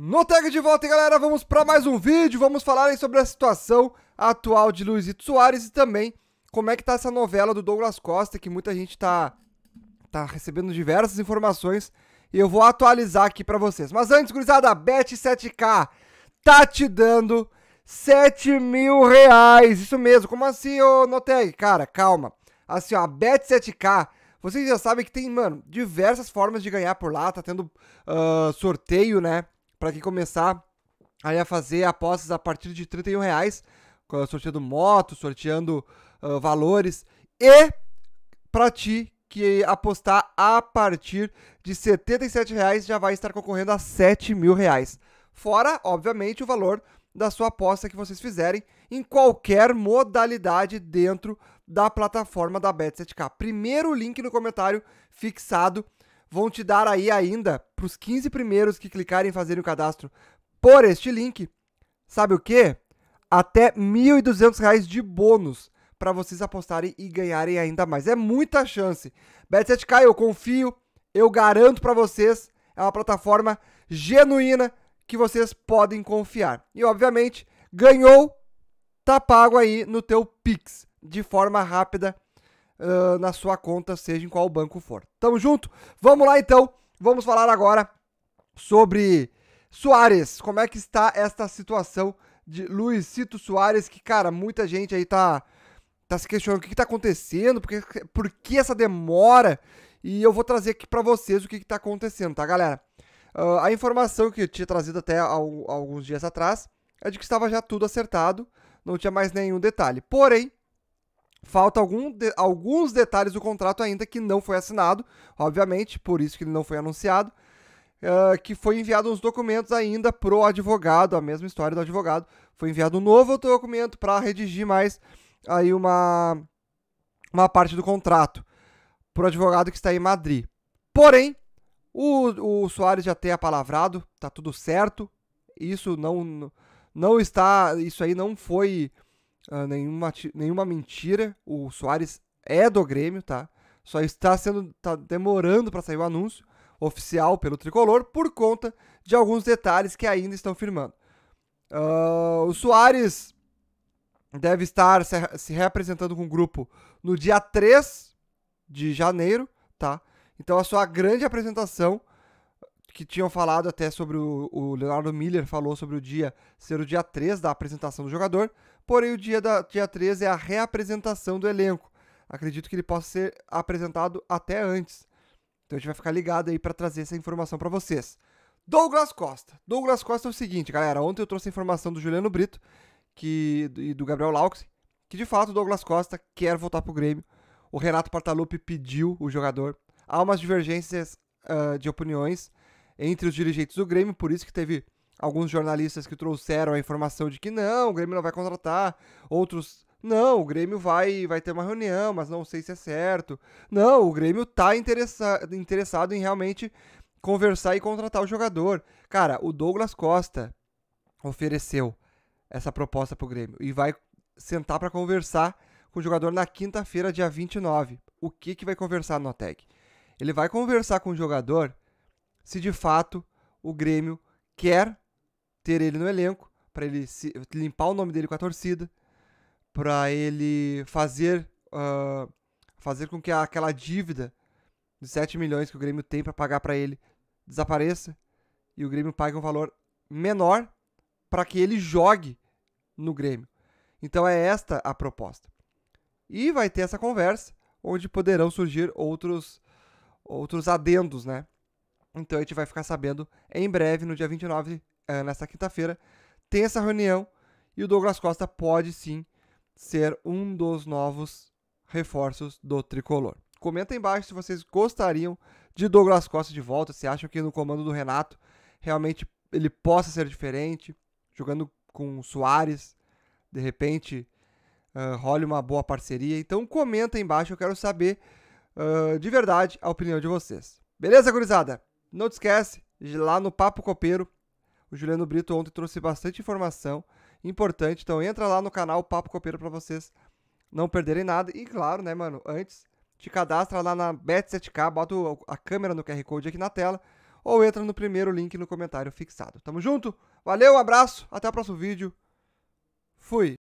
No Tag de volta, galera, vamos para mais um vídeo, vamos falar sobre a situação atual de Luizito Soares e também como é que tá essa novela do Douglas Costa, que muita gente tá, tá recebendo diversas informações e eu vou atualizar aqui para vocês. Mas antes, gurizada, Bet7k tá te dando 7 mil reais, isso mesmo, como assim, ô Noteg? Cara, calma, assim, ó, a Bet7k vocês já sabem que tem, mano, diversas formas de ganhar por lá, tá tendo uh, sorteio, né? para quem começar aí a fazer apostas a partir de 31 reais, sorteando moto, sorteando uh, valores e para ti que apostar a partir de 77 reais já vai estar concorrendo a 7 mil reais. Fora, obviamente, o valor da sua aposta que vocês fizerem em qualquer modalidade dentro da plataforma da Bet7k. Primeiro link no comentário fixado vão te dar aí ainda, para os 15 primeiros que clicarem e fazerem o cadastro por este link, sabe o quê? Até R$ 1.200 de bônus para vocês apostarem e ganharem ainda mais. É muita chance. Bet7k, eu confio, eu garanto para vocês, é uma plataforma genuína que vocês podem confiar. E obviamente, ganhou, tá pago aí no teu Pix de forma rápida uh, na sua conta, seja em qual banco for. Tamo junto? Vamos lá então, vamos falar agora sobre Soares. Como é que está esta situação de Cito Soares, que, cara, muita gente aí tá, tá se questionando o que, que tá acontecendo, por que, por que essa demora? E eu vou trazer aqui para vocês o que, que tá acontecendo, tá, galera? Uh, a informação que eu tinha trazido até ao, alguns dias atrás é de que estava já tudo acertado, não tinha mais nenhum detalhe. Porém, Falta algum de, alguns detalhes do contrato ainda que não foi assinado, obviamente, por isso que ele não foi anunciado. Uh, que foi enviado uns documentos ainda pro advogado, a mesma história do advogado. Foi enviado um novo documento para redigir mais aí uma, uma parte do contrato pro advogado que está em Madrid. Porém, o, o Soares já tem apalavrado, tá tudo certo. Isso não não está, isso aí não foi uh, nenhuma, nenhuma mentira. O Soares é do Grêmio, tá? Só está sendo. tá demorando para sair o anúncio oficial pelo tricolor por conta de alguns detalhes que ainda estão firmando. Uh, o Soares deve estar se reapresentando com o grupo no dia 3 de janeiro, tá? Então a sua grande apresentação que tinham falado até sobre o, o, Leonardo Miller falou sobre o dia ser o dia 3 da apresentação do jogador, porém o dia da dia 3 é a reapresentação do elenco. Acredito que ele possa ser apresentado até antes. Então a gente vai ficar ligado aí para trazer essa informação para vocês. Douglas Costa. Douglas Costa é o seguinte, galera, ontem eu trouxe a informação do Juliano Brito que e do Gabriel Laux, que de fato o Douglas Costa quer voltar pro Grêmio. O Renato Portaluppi pediu o jogador. Há umas divergências uh, de opiniões entre os dirigentes do Grêmio, por isso que teve alguns jornalistas que trouxeram a informação de que não, o Grêmio não vai contratar, outros não, o Grêmio vai vai ter uma reunião, mas não sei se é certo. Não, o Grêmio tá interessa interessado em realmente conversar e contratar o jogador. Cara, o Douglas Costa ofereceu essa proposta pro Grêmio e vai sentar para conversar com o jogador na quinta-feira, dia 29. O que que vai conversar no OTEC? Ele vai conversar com o jogador se de fato o Grêmio quer ter ele no elenco, para ele se, limpar o nome dele com a torcida, para ele fazer, uh, fazer com que aquela dívida de 7 milhões que o Grêmio tem para pagar para ele desapareça e o Grêmio pague um valor menor para que ele jogue no Grêmio. Então é esta a proposta. E vai ter essa conversa onde poderão surgir outros outros adendos, né? Então a gente vai ficar sabendo em breve, no dia 29, é, eh, nessa quinta-feira, tem essa reunião e o Douglas Costa pode sim ser um dos novos reforços do tricolor. Comenta aí embaixo se vocês gostariam de Douglas Costa de volta, se acham que no comando do Renato realmente ele possa ser diferente, jogando com o Soares, de repente uh, role uma boa parceria. Então comenta aí embaixo, eu quero saber uh, de verdade a opinião de vocês. Beleza, gurizada? Não te esquece, lá no Papo Copeiro, o Juliano Brito ontem trouxe bastante informação importante, então entra lá no canal Papo Copeiro para vocês não perderem nada. E claro, né, mano, antes, te cadastra lá na Bet7k, bota a câmera no QR Code aqui na tela, ou entra no primeiro link no comentário fixado. Tamo junto, valeu, um abraço, até o próximo vídeo, fui!